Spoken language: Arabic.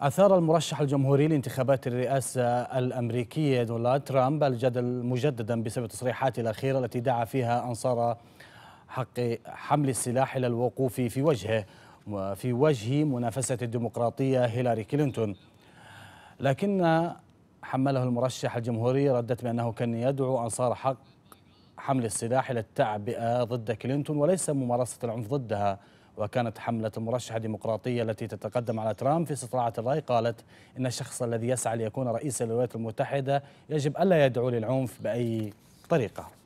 أثار المرشح الجمهوري لانتخابات الرئاسة الأمريكية دونالد ترامب الجدل مجددا بسبب تصريحاته الأخيرة التي دعا فيها أنصار حق حمل السلاح إلى الوقوف في وجهه وفي وجه منافسة الديمقراطية هيلاري كلينتون لكن حمله المرشح الجمهوري ردت بأنه كان يدعو أنصار حق حمل السلاح إلى التعبئة ضد كلينتون وليس ممارسة العنف ضدها وكانت حملة المرشحة الديمقراطية التي تتقدم على ترامب في استطلاعة الرأي قالت إن الشخص الذي يسعى ليكون رئيسا للولايات المتحدة يجب ألا يدعو للعنف بأي طريقة